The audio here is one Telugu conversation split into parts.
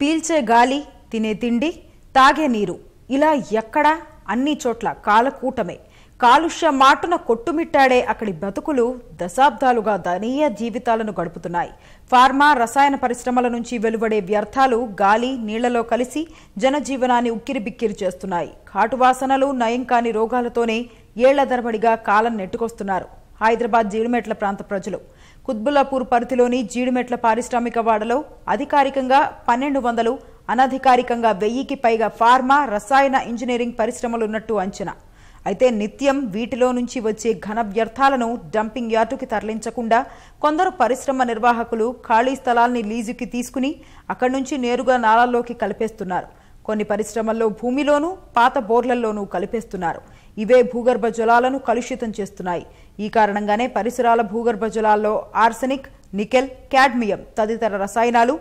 పీల్చే గాలి తినే తిండి తాగే నీరు ఇలా ఎక్కడా అన్ని చోట్ల కాలకూటమే కాలుష్య మాటున కొట్టుమిట్టాడే అక్కడి బతుకులు దశాబ్దాలుగా దనీయ జీవితాలను గడుపుతున్నాయి ఫార్మా రసాయన పరిశ్రమల నుంచి వెలువడే వ్యర్థాలు గాలి నీళ్లలో కలిసి జనజీవనాన్ని ఉక్కిరిబిక్కిరి చేస్తున్నాయి ఘాటు వాసనలు నయం కాని రోగాలతోనే ఏళ్ల తరబడిగా కాలం నెట్టుకొస్తున్నారు హైదరాబాద్ జీడిమెట్ల ప్రాంత ప్రజలు కుత్బుల్లాపూర్ పరిధిలోని జీడిమెట్ల పారిశ్రామిక వాడలో అధికారికంగా పన్నెండు వందలు అనధికారికంగా వెయ్యికి పైగా ఫార్మా రసాయన ఇంజనీరింగ్ పరిశ్రమలు ఉన్నట్టు అంచనా అయితే నిత్యం వీటిలో నుంచి వచ్చే ఘన వ్యర్థాలను డంపింగ్ యార్డుకి తరలించకుండా కొందరు పరిశ్రమ నిర్వాహకులు ఖాళీ స్థలాల్ని లీజుకి తీసుకుని అక్కడి నుంచి నేరుగా నాలాల్లోకి కలిపేస్తున్నారు కొన్ని పరిశ్రమల్లో భూమిలోనూ పాత బోర్లల్లోనూ కలిపేస్తున్నారు ఇవే భూగర్భ జలాలను కలుషితం చేస్తున్నాయి ఈ కారణంగానే పరిసరాల భూగర్భ జలాల్లో ఆర్సెనిక్ నికెల్ క్యాడ్మియం తదితర రసాయనాలు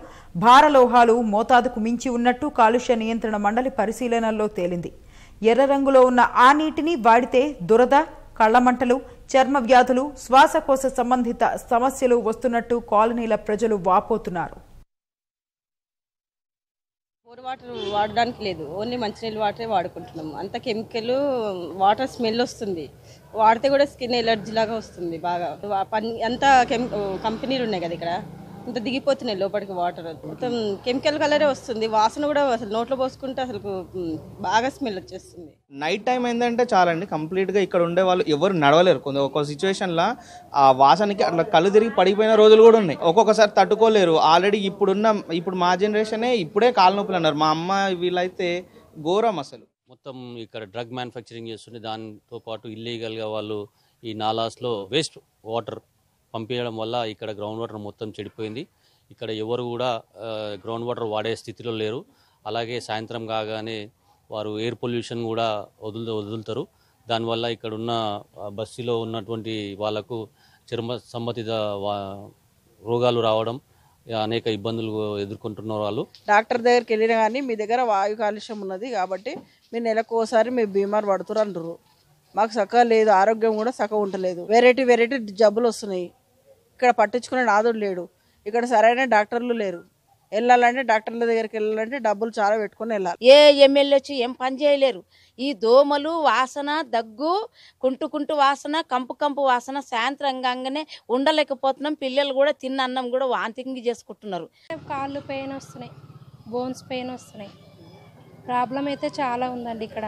భారలోహాలు మోతాదుకు మించి ఉన్నట్టు కాలుష్య నియంత్రణ మండలి పరిశీలనల్లో తేలింది ఎర్ర రంగులో ఉన్న ఆ నీటిని వాడితే దురద కళ్లమంటలు చర్మ వ్యాధులు శ్వాసకోశ సంబంధిత సమస్యలు వస్తున్నట్టు కాలనీల ప్రజలు వాపోతున్నారు పొడి వాటర్ వాడడానికి లేదు ఓన్లీ మంచినీళ్ళు వాటరే వాడుకుంటున్నాం అంత కెమికల్ వాటర్ స్మెల్ వస్తుంది వాడితే కూడా స్కిన్ ఎలర్జీ లాగా వస్తుంది బాగా పని అంత కెమి కంపెనీలు ఉన్నాయి కదా ఇక్కడ ఇంత దిగిపోతున్నాయి లోపలికి వాటర్ మొత్తం కెమికల్ కలరే వస్తుంది వాసన కూడా అసలు నోట్లో పోసుకుంటే అసలు బాగా స్మెల్ వచ్చేస్తుంది నైట్ టైం ఏంటంటే చాలండి కంప్లీట్గా ఇక్కడ ఉండే వాళ్ళు ఎవరు నడవలేరు కొంత ఒక్కొక్క సిచ్యువేషన్లో ఆ వాసనకి అట్లా కళ్ళు తిరిగి పడిపోయిన రోజులు కూడా ఉన్నాయి ఒక్కొక్కసారి తట్టుకోలేరు ఆల్రెడీ ఇప్పుడున్న ఇప్పుడు మా జనరేషనే ఇప్పుడే కాళ్ళనొప్పులు నొప్పులు అన్నారు మా అమ్మ వీళ్ళైతే ఘోరం అసలు మొత్తం ఇక్కడ డ్రగ్ మ్యానుఫ్యాక్చరింగ్ చేస్తుండే దాంతో పాటు ఇల్లీగల్గా వాళ్ళు ఈ నాలాస్లో వేస్ట్ వాటర్ పంపించడం వల్ల ఇక్కడ గ్రౌండ్ వాటర్ మొత్తం చెడిపోయింది ఇక్కడ ఎవరు కూడా గ్రౌండ్ వాటర్ వాడే స్థితిలో లేరు అలాగే సాయంత్రం కాగానే వారు ఎయిర్ పొల్యూషన్ కూడా వదులు వదులుతారు దానివల్ల ఇక్కడ ఉన్న బస్సులో ఉన్నటువంటి వాళ్ళకు చర్మ సంబంధిత రోగాలు రావడం అనేక ఇబ్బందులు ఎదుర్కొంటున్నారు వాళ్ళు డాక్టర్ దగ్గరికి వెళ్ళినా కానీ మీ దగ్గర వాయు కాలుష్యం ఉన్నది కాబట్టి మీరు నెలకోసారి మీ బీమార్ పడుతున్నారు అంటారు మాకు చక్కగా లేదు ఆరోగ్యం కూడా చక్కగా ఉండలేదు వెరైటీ వెరైటీ జబ్బులు వస్తున్నాయి ఇక్కడ పట్టించుకునే నాదుడు లేడు ఇక్కడ సరైన డాక్టర్లు లేరు వెళ్ళాలంటే డాక్టర్ల దగ్గరికి వెళ్ళాలంటే డబ్బులు చాలా పెట్టుకుని వెళ్ళాలి ఏ ఎమ్మెల్యే వచ్చి ఏం పని చేయలేరు ఈ దోమలు వాసన దగ్గు కుంటుకుంటు వాసన కంపు కంపు వాసన సాయంత్రం కాగానే ఉండలేకపోతున్నాం పిల్లలు కూడా తిన్న అన్నం కూడా వాంతింగ్ చేసుకుంటున్నారు కాళ్ళు పెయిన్ వస్తున్నాయి బోన్స్ పెయిన్ వస్తున్నాయి ప్రాబ్లం అయితే చాలా ఉందండి ఇక్కడ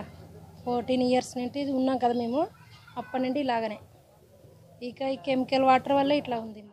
ఫోర్టీన్ ఇయర్స్ నుండి ఉన్నాం కదా మేము అప్పటి నుండి ఇలాగనే ఇక ఈ కెమికల్ వాటర్ వల్ల ఇట్లా ఉంది